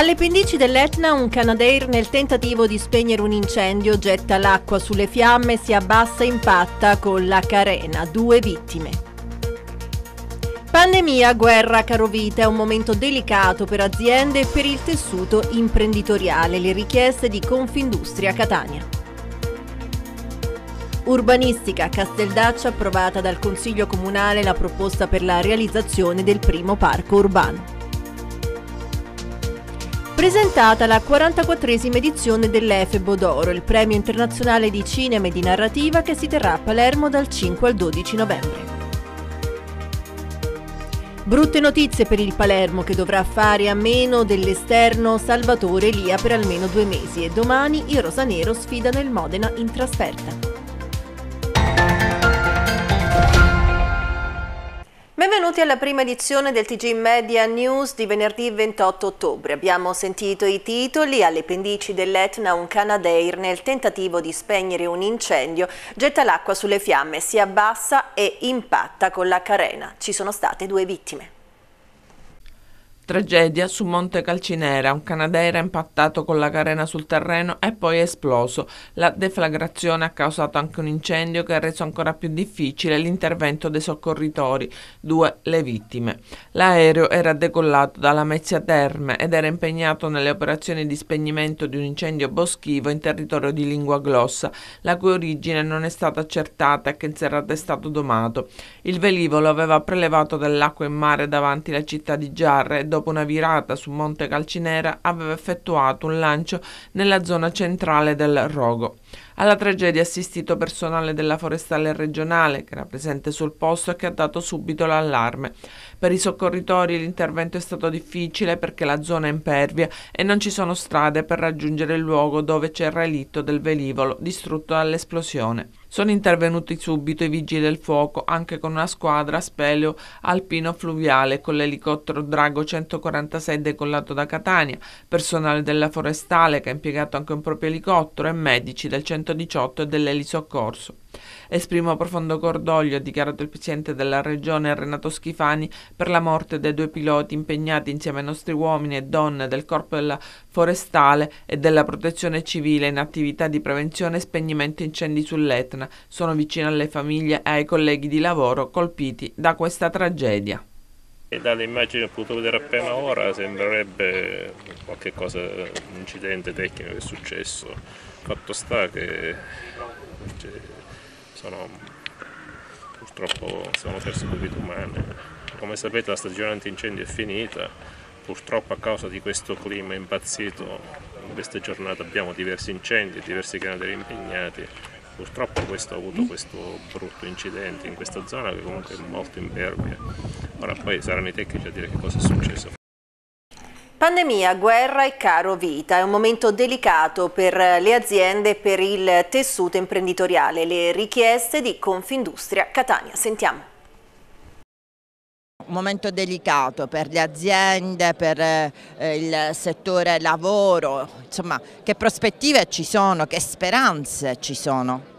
Alle pendici dell'Etna un Canadair nel tentativo di spegnere un incendio getta l'acqua sulle fiamme, e si abbassa e impatta con la carena, due vittime. Pandemia, guerra, caro vita, è un momento delicato per aziende e per il tessuto imprenditoriale, le richieste di Confindustria Catania. Urbanistica, Casteldaccia approvata dal Consiglio Comunale la proposta per la realizzazione del primo parco urbano presentata la 44esima edizione dell'Efebo d'Oro, il premio internazionale di cinema e di narrativa che si terrà a Palermo dal 5 al 12 novembre. Brutte notizie per il Palermo che dovrà fare a meno dell'esterno Salvatore Lia per almeno due mesi e domani il Rosanero sfida nel Modena in trasferta. Benvenuti alla prima edizione del TG Media News di venerdì 28 ottobre. Abbiamo sentito i titoli alle pendici dell'Etna un Canadair nel tentativo di spegnere un incendio getta l'acqua sulle fiamme, si abbassa e impatta con la carena. Ci sono state due vittime. Tragedia su Monte Calcinera, un canadair è impattato con la carena sul terreno e poi è esploso. La deflagrazione ha causato anche un incendio che ha reso ancora più difficile l'intervento dei soccorritori, due le vittime. L'aereo era decollato dalla Mezzia Terme ed era impegnato nelle operazioni di spegnimento di un incendio boschivo in territorio di lingua glossa, la cui origine non è stata accertata e che in serata è stato domato. Il velivolo aveva prelevato dell'acqua in mare davanti la città di Giarre e dopo dopo una virata su Monte Calcinera, aveva effettuato un lancio nella zona centrale del Rogo. Alla tragedia è assistito personale della forestale regionale che era presente sul posto e che ha dato subito l'allarme. Per i soccorritori l'intervento è stato difficile perché la zona è impervia e non ci sono strade per raggiungere il luogo dove c'è il relitto del velivolo distrutto dall'esplosione. Sono intervenuti subito i vigili del fuoco, anche con una squadra a speleo alpino-fluviale, con l'elicottero Drago 146 decollato da Catania, personale della forestale che ha impiegato anche un proprio elicottero e medici del 118 e dell'elisoccorso. Esprimo profondo cordoglio, ha dichiarato il presidente della regione Renato Schifani, per la morte dei due piloti impegnati insieme ai nostri uomini e donne del Corpo della Forestale e della Protezione Civile in attività di prevenzione e spegnimento incendi sull'Etna. Sono vicino alle famiglie e ai colleghi di lavoro colpiti da questa tragedia. E dalle immagini che ho potuto vedere appena ora sembrerebbe qualche cosa, un incidente tecnico che è successo. fatto sta che sono purtroppo sono persone vite umane. Come sapete la stagione antincendio è finita, purtroppo a causa di questo clima impazzito in queste giornate abbiamo diversi incendi, diversi canali impegnati, purtroppo questo ha avuto questo brutto incidente in questa zona che comunque è molto impervia. Ora poi saranno i tecnici a dire che cosa è successo. Pandemia, guerra e caro vita è un momento delicato per le aziende e per il tessuto imprenditoriale. Le richieste di Confindustria Catania. Sentiamo. Un momento delicato per le aziende, per eh, il settore lavoro, insomma che prospettive ci sono, che speranze ci sono?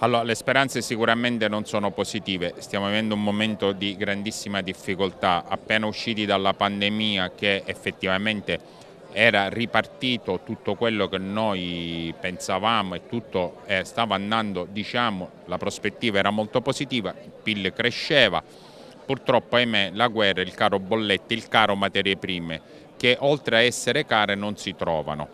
Allora, le speranze sicuramente non sono positive, stiamo vivendo un momento di grandissima difficoltà, appena usciti dalla pandemia che effettivamente era ripartito tutto quello che noi pensavamo e tutto eh, stava andando, diciamo, la prospettiva era molto positiva, il PIL cresceva, purtroppo ahimè la guerra, il caro bollette, il caro materie prime che oltre a essere care non si trovano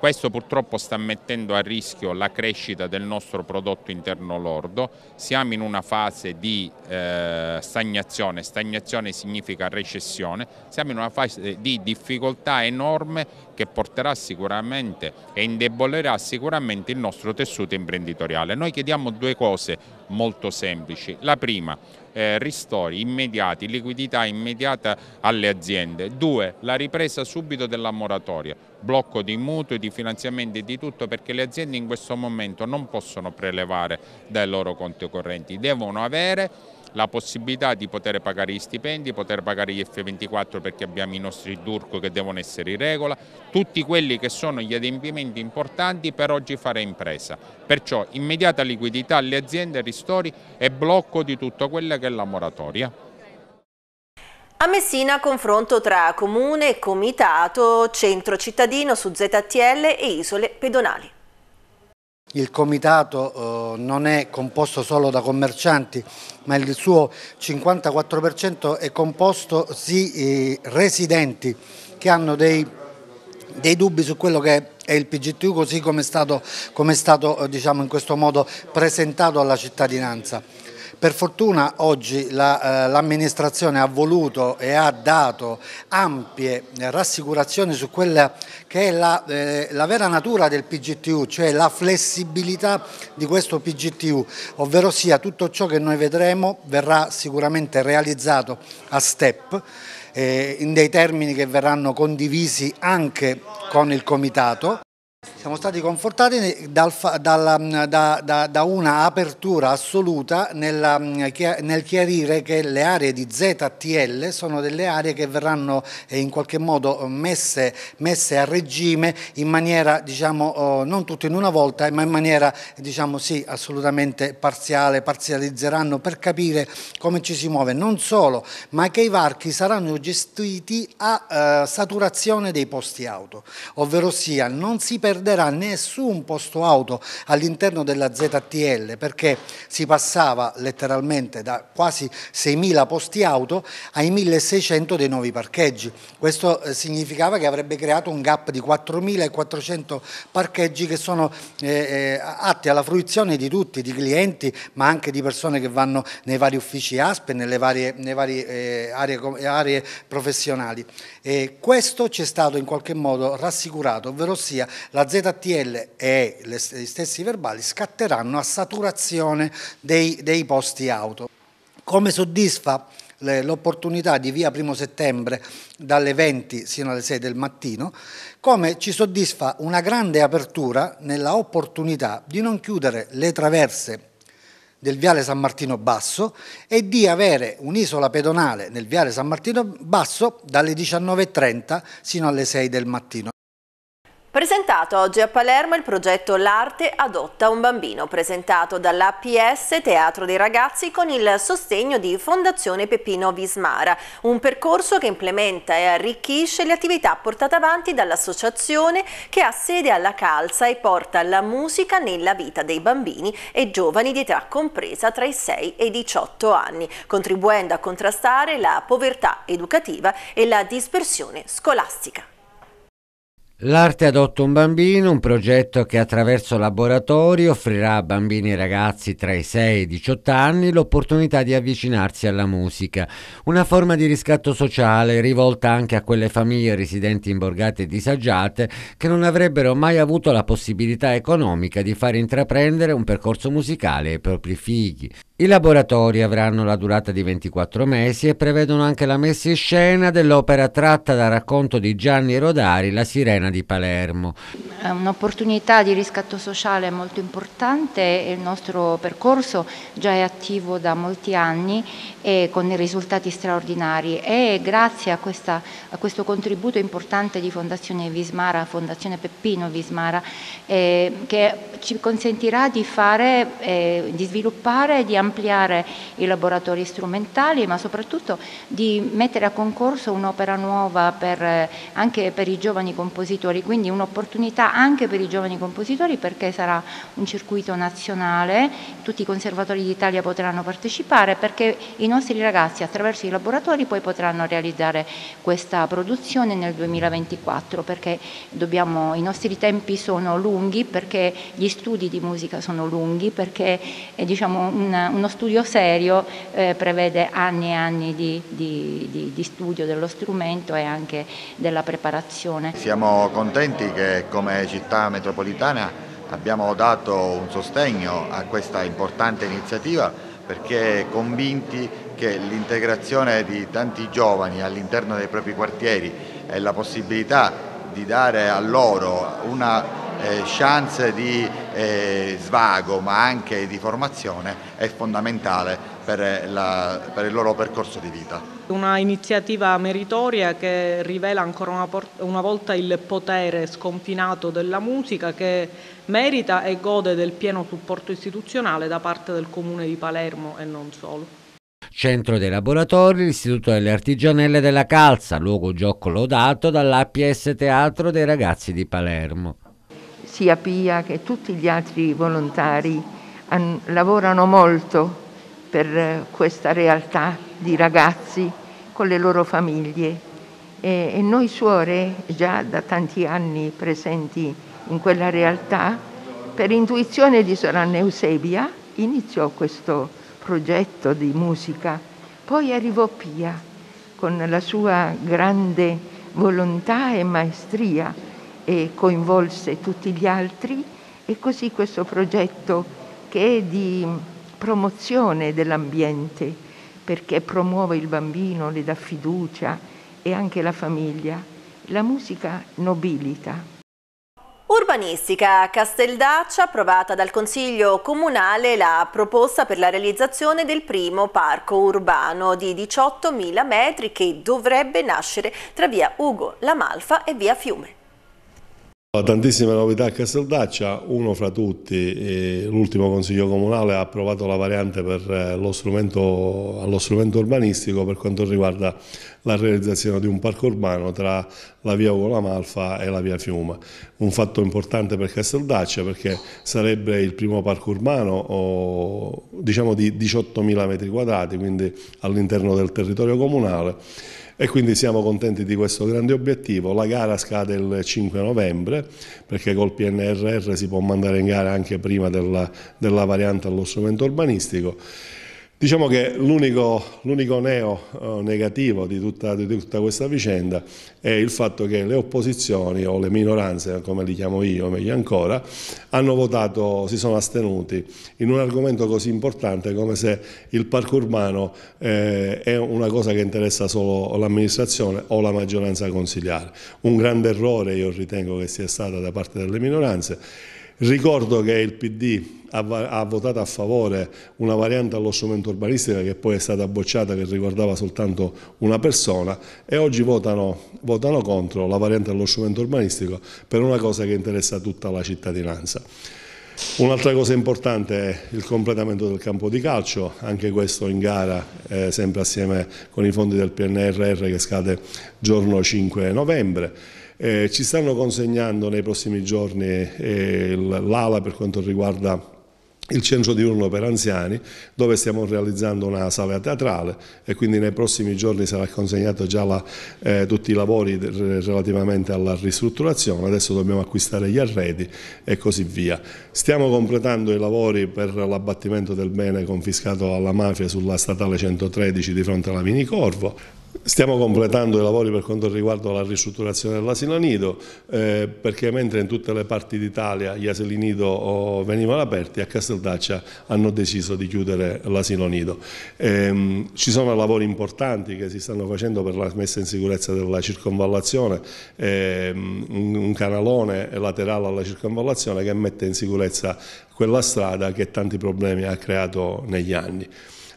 questo purtroppo sta mettendo a rischio la crescita del nostro prodotto interno lordo, siamo in una fase di eh, stagnazione, stagnazione significa recessione, siamo in una fase di difficoltà enorme che porterà sicuramente e indebolirà sicuramente il nostro tessuto imprenditoriale. Noi chiediamo due cose molto semplici, la prima eh, ristori immediati, liquidità immediata alle aziende, due la ripresa subito della moratoria blocco di mutui, di finanziamenti, di tutto perché le aziende in questo momento non possono prelevare dai loro conti correnti, devono avere la possibilità di poter pagare gli stipendi, poter pagare gli F24 perché abbiamo i nostri DURC che devono essere in regola, tutti quelli che sono gli adempimenti importanti per oggi fare impresa. Perciò immediata liquidità alle aziende, ristori e blocco di tutta quella che è la moratoria. A Messina confronto tra comune, comitato, centro cittadino su ZTL e isole pedonali. Il comitato eh, non è composto solo da commercianti, ma il suo 54% è composto di sì, eh, residenti che hanno dei, dei dubbi su quello che è il PGTU così come è stato, come è stato eh, diciamo, in questo modo presentato alla cittadinanza. Per fortuna oggi l'amministrazione la, eh, ha voluto e ha dato ampie rassicurazioni su quella che è la, eh, la, vera natura del PGTU, cioè la flessibilità di questo PGTU, ovvero sia tutto ciò che noi vedremo verrà sicuramente realizzato a step eh, in dei termini che verranno condivisi anche con il Comitato siamo stati confortati dal, dal, mm, da, da, da, una apertura assoluta nella, mm, nel chiarire che le aree di ZTL sono delle aree che verranno eh, in qualche modo eh, messe, messe a regime in maniera, diciamo, oh, non tutto in una volta, ma in maniera, diciamo sì, assolutamente parziale, parzializzeranno per capire come ci si muove, non solo, ma che i varchi saranno gestiti a eh, saturazione dei posti auto, ovvero sia non si perderà concederà nessun posto auto all'interno della ZTL perché si passava letteralmente da quasi 6.000 posti auto ai 1.600 dei nuovi parcheggi. Questo eh, significava che avrebbe creato un gap di 4.400 parcheggi che sono eh, eh, atti alla fruizione di tutti, di clienti ma anche di persone che vanno nei vari uffici ASPE, nelle varie, nelle varie eh, aree, aree, professionali. E questo ci è stato in qualche modo rassicurato, ovvero sia la ZTL ZTL e gli stessi verbali scatteranno a saturazione dei, dei posti auto. Come soddisfa l'opportunità di via primo settembre dalle 20 sino alle 6 del mattino, come ci soddisfa una grande apertura nella opportunità di non chiudere le traverse del viale San Martino Basso e di avere un'isola pedonale nel viale San Martino Basso dalle 19.30 sino alle 6 del mattino. Presentato oggi a Palermo il progetto L'arte adotta un bambino, presentato dall'APS Teatro dei Ragazzi con il sostegno di Fondazione Peppino Vismara, un percorso che implementa e arricchisce le attività portate avanti dall'associazione che ha sede alla Calza e porta la musica nella vita dei bambini e giovani di età compresa tra i 6 e i 18 anni, contribuendo a contrastare la povertà educativa e la dispersione scolastica. L'arte adotta un bambino, un progetto che attraverso laboratori offrirà a bambini e ragazzi tra i 6 e i 18 anni l'opportunità di avvicinarsi alla musica, una forma di riscatto sociale rivolta anche a quelle famiglie residenti in borgate disagiate che non avrebbero mai avuto la possibilità economica di far intraprendere un percorso musicale ai propri figli. I laboratori avranno la durata di 24 mesi e prevedono anche la messa in scena dell'opera tratta dal racconto di Gianni Rodari, La sirena di Palermo. È un'opportunità di riscatto sociale molto importante e il nostro percorso già è attivo da molti anni e con risultati straordinari e grazie a, questa, a questo contributo importante di Fondazione Vismara, Fondazione Peppino Vismara, eh, che ci consentirà di, fare, eh, di sviluppare, di ampliare ampliare i laboratori strumentali, ma soprattutto di mettere a concorso un'opera nuova per, eh, anche per i giovani compositori, quindi un'opportunità anche per i giovani compositori perché sarà un circuito nazionale, tutti i conservatori d'Italia potranno partecipare perché i nostri ragazzi attraverso i laboratori poi potranno realizzare questa produzione nel 2024 perché dobbiamo, i nostri tempi sono lunghi, perché gli studi di musica sono lunghi, perché è diciamo, una, uno studio serio eh, prevede anni e anni di, di, di, di, studio dello strumento e anche della preparazione. Siamo contenti che come città metropolitana abbiamo dato un sostegno a questa importante iniziativa perché convinti che l'integrazione di tanti giovani all'interno dei propri quartieri e la possibilità di dare a loro una eh, chance di eh, svago ma anche di formazione è fondamentale per, la, per il loro percorso di vita. Una iniziativa meritoria che rivela ancora una, una, volta il potere sconfinato della musica che merita e gode del pieno supporto istituzionale da parte del Comune di Palermo e non solo. Centro dei Laboratori, l'Istituto delle Artigianelle della Calza, luogo gioco lodato dall'APS Teatro dei ragazzi di Palermo sia Pia che tutti gli altri volontari an, lavorano molto per eh, questa realtà di ragazzi con le loro famiglie e, e noi suore già da tanti anni presenti in quella realtà per intuizione di Soranna Eusebia iniziò questo progetto di musica poi arrivò Pia con la sua grande volontà e maestria e coinvolse tutti gli altri e così questo progetto che è di promozione dell'ambiente perché promuove il bambino, le dà fiducia e anche la famiglia. La musica nobilita. Urbanistica Casteldaccia, approvata dal Consiglio Comunale la proposta per la realizzazione del primo parco urbano di 18.000 metri che dovrebbe nascere tra via Ugo, Lamalfa e via Fiume. Tantissime novità a Casteldaccia, uno fra tutti, eh, l'ultimo Consiglio Comunale ha approvato la variante eh, strumento, allo strumento urbanistico per quanto riguarda la realizzazione di un parco urbano tra la via Ugola Malfa e la via Fiuma. Un fatto importante per Casteldaccia perché sarebbe il primo parco urbano diciamo di 18.000 metri quadrati, quindi all'interno del territorio comunale e quindi siamo contenti di questo grande obiettivo. La gara scade il 5 novembre perché col PNRR si può mandare in gara anche prima della, della variante allo strumento urbanistico Diciamo che l'unico, neo eh, negativo di tutta, di tutta, questa vicenda è il fatto che le opposizioni o le minoranze, come li chiamo io, meglio ancora, hanno votato, si sono astenuti in un argomento così importante come se il parco urbano eh, è una cosa che interessa solo l'amministrazione o la maggioranza consigliare. Un grande errore io ritengo che sia stato da parte delle minoranze Ricordo che il PD ha, votato a favore una variante allo all'ossamento urbanistico che poi è stata bocciata che riguardava soltanto una persona e oggi votano, votano contro la variante allo all'ossamento urbanistico per una cosa che interessa tutta la cittadinanza. Un'altra cosa importante è il completamento del campo di calcio, anche questo in gara eh, sempre assieme con i fondi del PNRR che scade giorno 5 novembre. Eh, ci stanno consegnando nei prossimi giorni eh, l'ala per quanto riguarda il centro diurno per anziani dove stiamo realizzando una sala teatrale e quindi nei prossimi giorni sarà consegnato già la, eh, tutti i lavori relativamente alla ristrutturazione, adesso dobbiamo acquistare gli arredi e così via. Stiamo completando i lavori per l'abbattimento del bene confiscato alla mafia sulla statale 113 di fronte alla Minicorvo, Stiamo completando i lavori per quanto riguarda la ristrutturazione dell'asilo nido eh, perché mentre in tutte le parti d'Italia gli asili nido oh, venivano aperti a Casteldaccia hanno deciso di chiudere l'asilo nido. Eh, ci sono lavori importanti che si stanno facendo per la messa in sicurezza della circonvallazione, eh, un, un canalone laterale alla circonvallazione che mette in sicurezza quella strada che tanti problemi ha creato negli anni.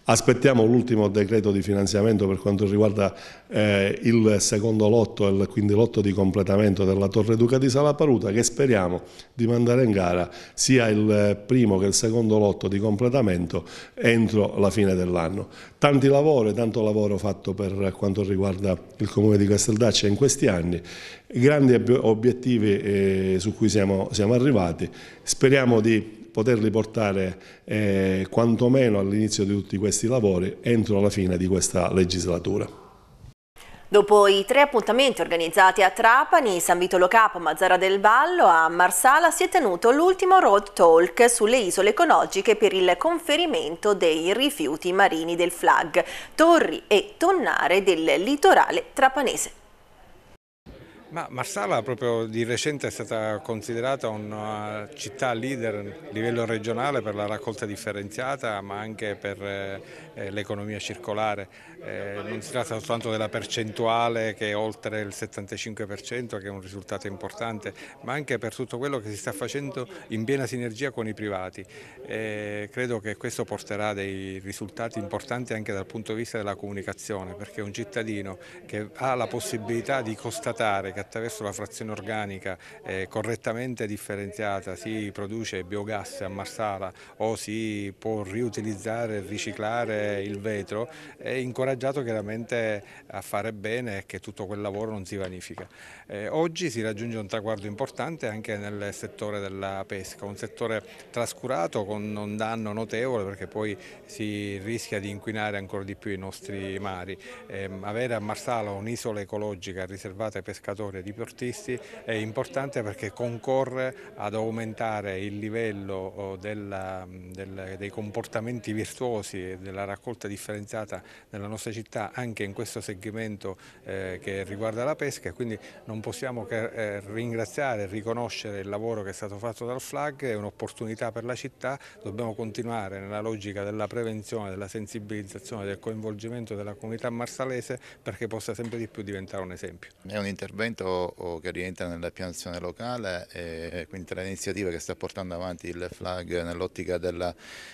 Aspettiamo l'ultimo decreto di finanziamento per quanto riguarda eh, il secondo lotto, il, quindi lotto di completamento della Torre Duca di Salaparuta che speriamo di mandare in gara sia il primo che il secondo lotto di completamento entro la fine dell'anno. Tanti lavori, tanto lavoro fatto per quanto riguarda il Comune di Casteldaccia in questi anni, grandi obiettivi eh, su cui siamo, siamo arrivati, speriamo di poterli portare eh, quantomeno all'inizio di tutti questi lavori entro la fine di questa legislatura. Dopo i tre appuntamenti organizzati a Trapani, San Vitolo Capo, Mazzara del Vallo, a Marsala si è tenuto l'ultimo road talk sulle isole ecologiche per il conferimento dei rifiuti marini del FLAG, Torri e Tonnare del litorale trapanese. Ma Marsala proprio di recente è stata considerata una città leader a livello regionale per la raccolta differenziata ma anche per eh, l'economia circolare. Eh, non si tratta soltanto della percentuale che è oltre il 75% che è un risultato importante ma anche per tutto quello che si sta facendo in piena sinergia con i privati. E eh, credo che questo porterà dei risultati importanti anche dal punto di vista della comunicazione perché un cittadino che ha la possibilità di constatare che attraverso la frazione organica eh, correttamente differenziata si produce biogas a Marsala o si può riutilizzare e riciclare il vetro, è incoraggiato chiaramente a fare bene e che tutto quel lavoro non si vanifica. Eh, oggi si raggiunge un traguardo importante anche nel settore della pesca, un settore trascurato con un danno notevole perché poi si rischia di inquinare ancora di più i nostri mari. Eh, avere a Marsala un'isola ecologica riservata ai pescatori storia di Portisti è importante perché concorre ad aumentare il livello oh, della, del, dei comportamenti virtuosi e della raccolta differenziata nella nostra città anche in questo segmento eh, che riguarda la pesca e quindi non possiamo che eh, ringraziare e riconoscere il lavoro che è stato fatto dal FLAG, è un'opportunità per la città, dobbiamo continuare nella logica della prevenzione, della sensibilizzazione, del coinvolgimento della comunità marsalese perché possa sempre di più diventare un esempio. È un intervento progetto che rientra nella pianzione locale e eh, quindi tra le iniziative che sta portando avanti il FLAG nell'ottica della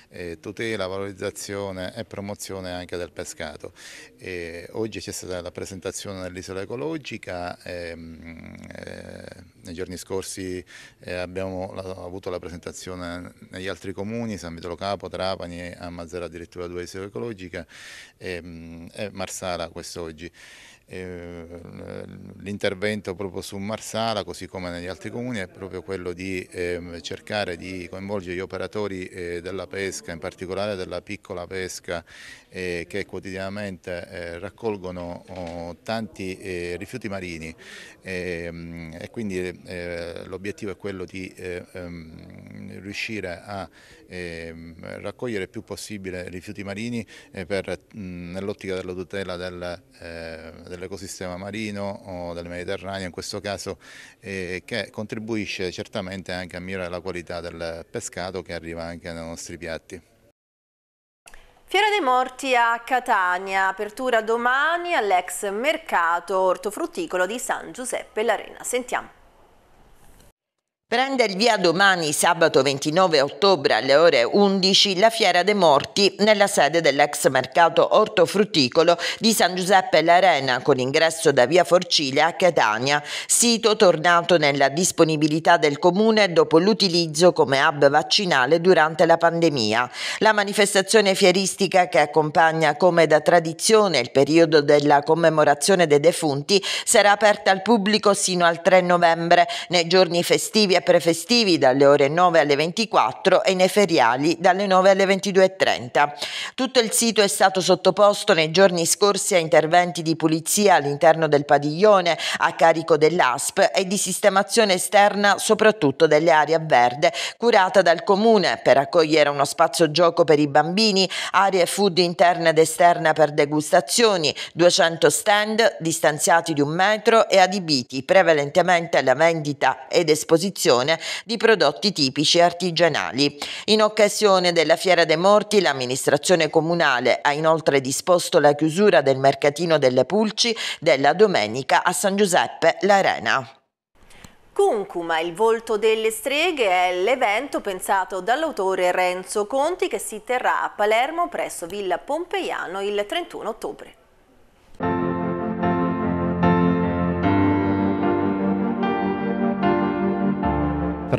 eh, tutela, valorizzazione e promozione anche del pescato. E oggi c'è stata la presentazione dell'isola ecologica, e, ehm, e, eh, nei giorni scorsi abbiamo avuto la presentazione negli altri comuni, San Vitolo Capo, Trapani, a addirittura due isole ecologiche e, ehm, e Marsala quest'oggi. Ehm, l'intervento proprio su Marsala, così come negli altri comuni, è proprio quello di ehm, cercare di coinvolgere gli operatori eh, della pesca, in particolare della piccola pesca eh, che quotidianamente eh, raccolgono oh, tanti rifiuti marini ehm, e quindi l'obiettivo è quello di riuscire a raccogliere il più possibile rifiuti marini nell'ottica della tutela del dell'ecosistema marino o del Mediterraneo in questo caso eh, che contribuisce certamente anche a migliorare la qualità del pescato che arriva anche nei nostri piatti. Fiera dei Morti a Catania, apertura domani all'ex mercato ortofrutticolo di San Giuseppe L'Arena. Sentiamo. Prende il via domani, sabato 29 ottobre alle ore 11, la Fiera dei Morti nella sede dell'ex mercato ortofrutticolo di San Giuseppe l'Arena con ingresso da via Forcile a Catania, sito tornato nella disponibilità del comune dopo l'utilizzo come hub vaccinale durante la pandemia. La manifestazione fieristica che accompagna come da tradizione il periodo della commemorazione dei defunti sarà aperta al pubblico sino al 3 novembre nei giorni festivi via prefestivi dalle ore 9 alle 24 e nei feriali dalle 9 alle 22.30. Tutto il sito è stato sottoposto nei giorni scorsi a interventi di pulizia all'interno del padiglione a carico dell'ASP e di sistemazione esterna soprattutto delle aree a verde curata dal comune per accogliere uno spazio gioco per i bambini, aree food interna ed esterna per degustazioni, 200 stand distanziati di un metro e adibiti prevalentemente alla vendita ed esposizione produzione di prodotti tipici artigianali. In occasione della Fiera dei Morti, l'amministrazione comunale ha inoltre disposto la chiusura del mercatino delle pulci della domenica a San Giuseppe l'Arena. Cuncuma, il volto delle streghe, è l'evento pensato dall'autore Renzo Conti che si terrà a Palermo presso Villa Pompeiano il 31 ottobre.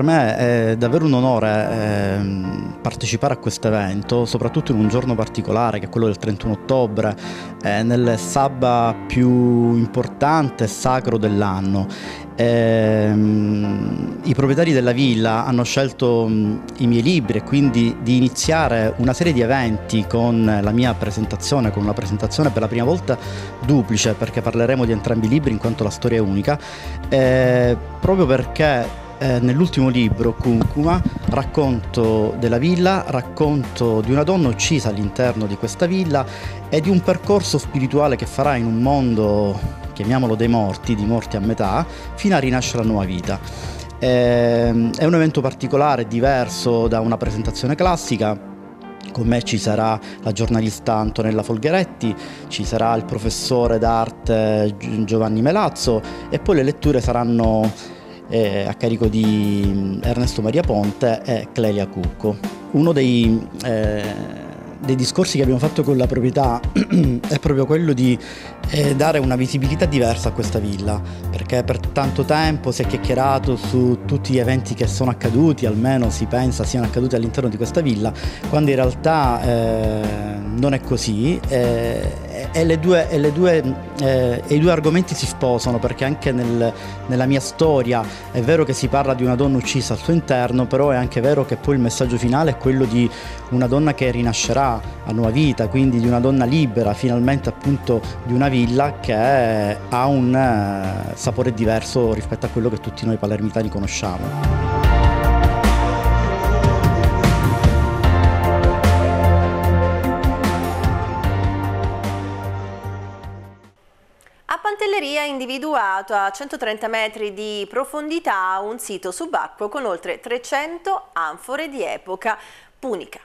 per me è davvero un onore ehm, partecipare a questo evento, soprattutto in un giorno particolare che è quello del 31 ottobre, eh, nel sabba più importante e sacro dell'anno. Ehm, I proprietari della villa hanno scelto mm, i miei libri e quindi di iniziare una serie di eventi con la mia presentazione, con una presentazione per la prima volta duplice perché parleremo di entrambi i libri in quanto la storia è unica, eh, proprio perché eh, nell'ultimo libro, Cuncuma, racconto della villa, racconto di una donna uccisa all'interno di questa villa e di un percorso spirituale che farà in un mondo, chiamiamolo dei morti, di morti a metà, fino a rinascere la nuova vita. Ehm, è un evento particolare, diverso da una presentazione classica, con me ci sarà la giornalista Antonella Folgheretti, ci sarà il professore d'arte Giovanni Melazzo e poi le letture saranno eh, a carico di mm, Ernesto Maria Ponte e Clelia Cucco. Uno dei, eh, dei discorsi che abbiamo fatto con la proprietà è proprio quello di eh, dare una visibilità diversa a questa villa, perché per tanto tempo si è chiacchierato su tutti gli eventi che sono accaduti, almeno si pensa siano accaduti all'interno di questa villa, quando in realtà eh, non è così eh, eh, e, le due, e, le due, eh, e, i due argomenti si sposano perché anche nel, nella mia storia è vero che si parla di una donna uccisa al suo interno, però è anche vero che poi il messaggio finale è quello di una donna che rinascerà a nuova vita, quindi di una donna libera, finalmente appunto di una villa che ha un eh, sapore diverso rispetto a quello che tutti noi palermitani conosciamo. è individuato a 130 metri di profondità un sito subacqueo con oltre 300 anfore di epoca punica.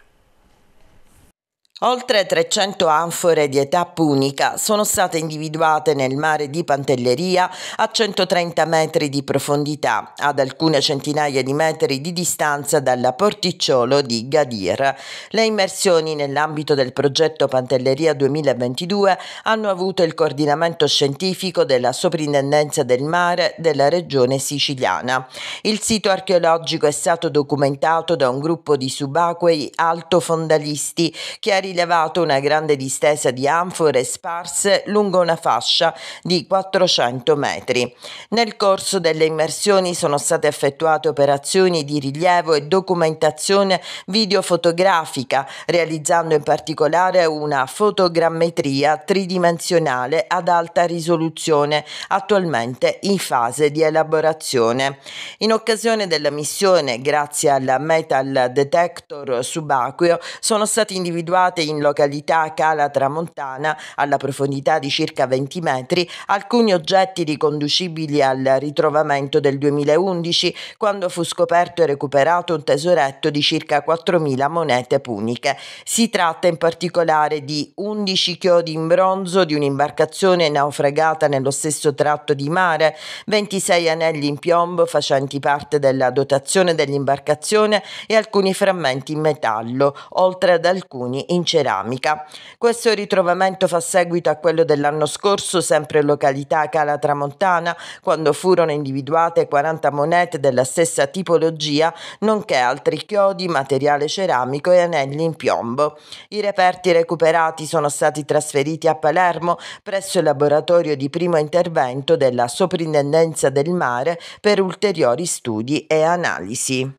Oltre 300 anfore di età punica sono state individuate nel mare di Pantelleria a 130 metri di profondità, ad alcune centinaia di metri di distanza dalla porticciolo di Gadir. Le immersioni nell'ambito del progetto Pantelleria 2022 hanno avuto il coordinamento scientifico della Soprintendenza del mare della regione siciliana. Il sito archeologico è stato documentato da un gruppo di subacquei altofondalisti che ha rilevato una grande distesa di anfore sparse lungo una fascia di 400 metri. Nel corso delle immersioni sono state effettuate operazioni di rilievo e documentazione videofotografica, realizzando in particolare una fotogrammetria tridimensionale ad alta risoluzione, attualmente in fase di elaborazione. In occasione della missione, grazie al metal detector subacqueo, sono stati individuati situate in località Cala Tramontana, alla profondità di circa 20 metri, alcuni oggetti riconducibili al ritrovamento del 2011, quando fu scoperto e recuperato un tesoretto di circa 4.000 monete puniche. Si tratta in particolare di 11 chiodi in bronzo di un'imbarcazione naufragata nello stesso tratto di mare, 26 anelli in piombo facenti parte della dotazione dell'imbarcazione e alcuni frammenti in metallo, oltre ad alcuni in ceramica. Questo ritrovamento fa seguito a quello dell'anno scorso, sempre in località Calatramontana, quando furono individuate 40 monete della stessa tipologia, nonché altri chiodi, materiale ceramico e anelli in piombo. I reperti recuperati sono stati trasferiti a Palermo presso il laboratorio di primo intervento della Soprintendenza del Mare per ulteriori studi e analisi.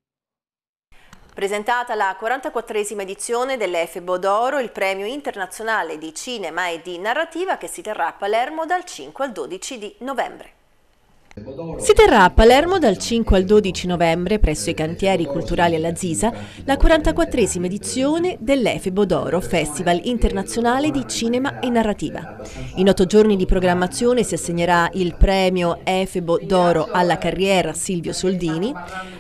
Presentata la 44esima edizione dell'Efebo d'Oro, il premio internazionale di cinema e di narrativa che si terrà a Palermo dal 5 al 12 di novembre. Si terrà a Palermo dal 5 al 12 novembre presso i cantieri culturali alla Zisa la 44esima edizione dell'Efebo d'Oro Festival Internazionale di Cinema e Narrativa. In otto giorni di programmazione si assegnerà il premio Efebo d'Oro alla carriera Silvio Soldini,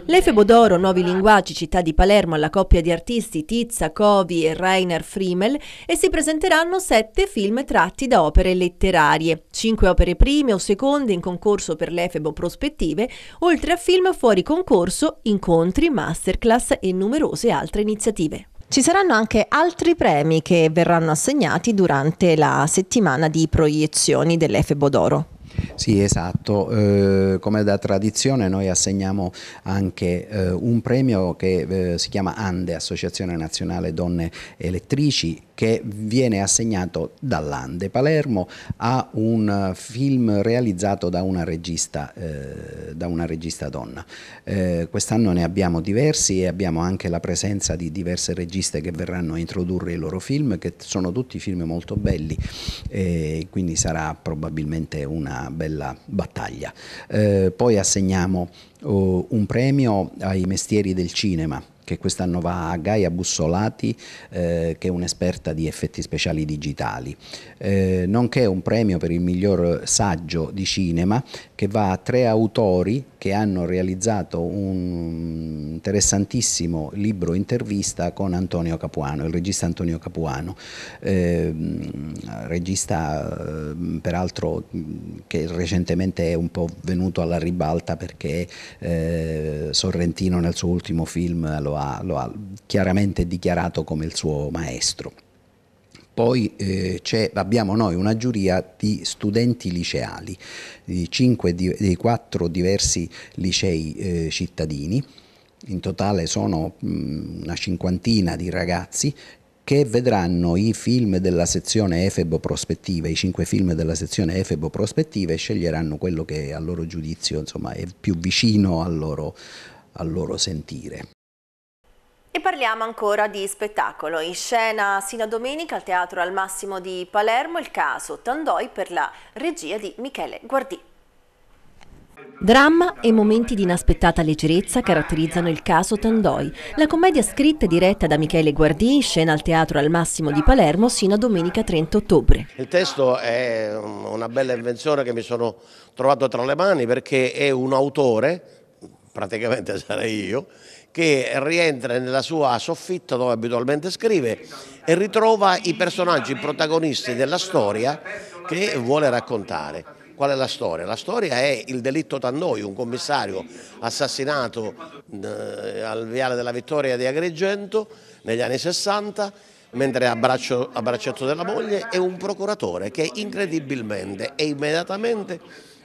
l'Efebo d'Oro Nuovi Linguaggi Città di Palermo alla coppia di artisti Tizza, Covi e Rainer Friemel e si presenteranno sette film tratti da opere letterarie, cinque opere prime o seconde in concorso per l'Efebo Efebo Prospettive, oltre a film fuori concorso, incontri, masterclass e numerose altre iniziative. Ci saranno anche altri premi che verranno assegnati durante la settimana di proiezioni dell'Efebo d'Oro. Sì, esatto. Eh, come da tradizione noi assegniamo anche eh, un premio che eh, si chiama ANDE, Associazione Nazionale Donne Elettrici, che viene assegnato dall'Ande Palermo a un film realizzato da una regista, eh, da una regista donna. Eh, Quest'anno ne abbiamo diversi e abbiamo anche la presenza di diverse registe che verranno a introdurre i loro film, che sono tutti film molto belli, eh, quindi sarà probabilmente una bella battaglia. Eh, poi assegniamo oh, un premio ai mestieri del cinema che quest'anno va a Gaia Bussolati, eh, che è un'esperta di effetti speciali digitali, eh, nonché un premio per il miglior saggio di cinema che va a tre autori che hanno realizzato un interessantissimo libro intervista con Antonio Capuano, il regista Antonio Capuano, eh, regista ehm, peraltro che recentemente è un po' venuto alla ribalta perché eh, Sorrentino nel suo ultimo film lo ha, lo ha chiaramente dichiarato come il suo maestro. Poi eh, abbiamo noi una giuria di studenti liceali, di, 5, di, di 4 diversi licei eh, cittadini, in totale sono mh, mm, una cinquantina di ragazzi che vedranno i film della sezione Efebo Prospettiva, i cinque film della sezione Efebo Prospettive e sceglieranno quello che a loro giudizio insomma, è più vicino al loro, al loro sentire. E parliamo ancora di spettacolo. In scena sino a domenica al Teatro Al Massimo di Palermo il caso Tandoi per la regia di Michele Guardì. Dramma e momenti di inaspettata leggerezza caratterizzano il caso Tandoi, la commedia scritta e diretta da Michele Guardì, in scena al Teatro Al Massimo di Palermo sino a domenica 30 ottobre. Il testo è um, una bella invenzione che mi sono trovato tra le mani perché è un autore, praticamente sarei io, che rientra nella sua soffitta dove abitualmente scrive e ritrova i personaggi protagonisti della storia che vuole raccontare. Qual è la storia? La storia è il delitto Tannoi, un commissario assassinato eh, al Viale della Vittoria di Agrigento negli anni 60 mentre a, braccio, a braccetto della moglie e un procuratore che incredibilmente e immediatamente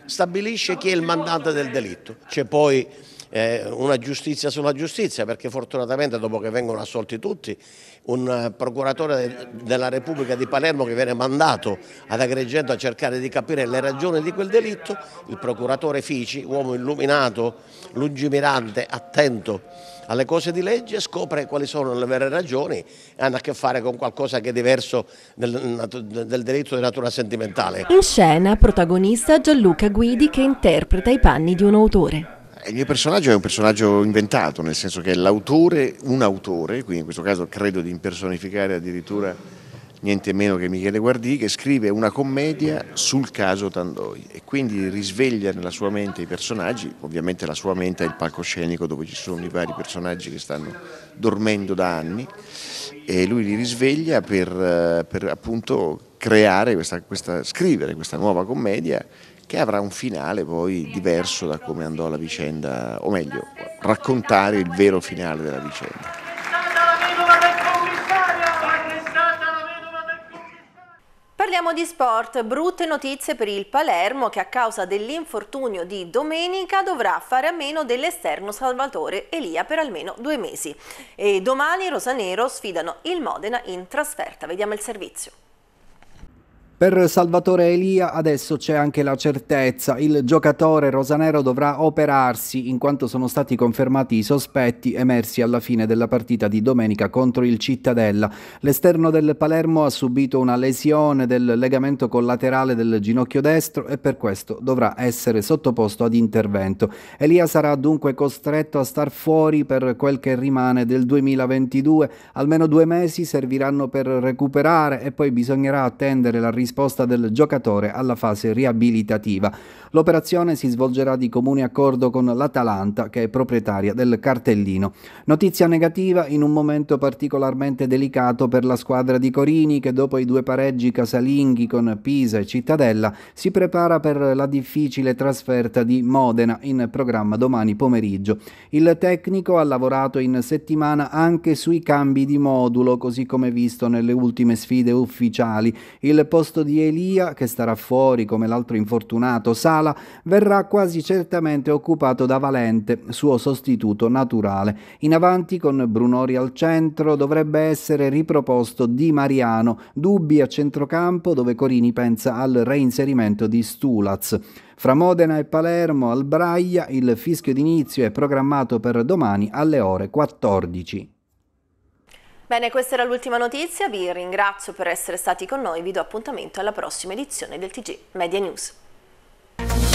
stabilisce chi è il mandante del delitto. C'è poi eh, una giustizia sulla giustizia, perché fortunatamente dopo che vengono assolti tutti, un eh, procuratore de della Repubblica di Palermo che viene mandato ad Agrigento a cercare di capire le ragioni di quel delitto, il procuratore Fici, uomo illuminato, lungimirante, attento alle cose di legge, scopre quali sono le vere ragioni e hanno a che fare con qualcosa che è diverso del, del delitto di natura sentimentale. In scena protagonista Gianluca Guidi che interpreta i panni di un autore. Il mio personaggio è un personaggio inventato, nel senso che l'autore, un autore, quindi in questo caso credo di impersonificare addirittura niente meno che Michele Guardì, che scrive una commedia sul caso Tandoi e quindi risveglia nella sua mente i personaggi, ovviamente la sua mente è il palcoscenico dove ci sono i vari personaggi che stanno dormendo da anni e lui li risveglia per, eh, per appunto creare, questa, questa, scrivere questa nuova commedia che avrà un finale poi diverso da come andò la vicenda, o meglio, raccontare il vero finale della vicenda. Parliamo di sport, brutte notizie per il Palermo che a causa dell'infortunio di domenica dovrà fare a meno dell'esterno Salvatore Elia per almeno due mesi. E domani Rosanero sfidano il Modena in trasferta. Vediamo il servizio. Per Salvatore Elia adesso c'è anche la certezza, il giocatore rosanero dovrà operarsi in quanto sono stati confermati i sospetti emersi alla fine della partita di domenica contro il Cittadella. L'esterno del Palermo ha subito una lesione del legamento collaterale del ginocchio destro e per questo dovrà essere sottoposto ad intervento. Elia sarà dunque costretto a star fuori per quel che rimane del 2022, almeno due mesi serviranno per recuperare e poi bisognerà attendere la risposta risposta del giocatore alla fase riabilitativa. L'operazione si svolgerà di comune accordo con l'Atalanta, che è proprietaria del cartellino. Notizia negativa in un momento particolarmente delicato per la squadra di Corini, che dopo i due pareggi casalinghi con Pisa e Cittadella si prepara per la difficile trasferta di Modena in programma domani pomeriggio. Il tecnico ha lavorato in settimana anche sui cambi di modulo, così come visto nelle ultime sfide ufficiali. Il posto caso di Elia, che starà fuori come l'altro infortunato Sala, verrà quasi certamente occupato da Valente, suo sostituto naturale. In avanti con Brunori al centro dovrebbe essere riproposto Di Mariano, dubbi a centrocampo dove Corini pensa al reinserimento di Stulaz. Fra Modena e Palermo al Braia il fischio d'inizio è programmato per domani alle ore 14. Bene, questa era l'ultima notizia, vi ringrazio per essere stati con noi, vi do appuntamento alla prossima edizione del TG Media News.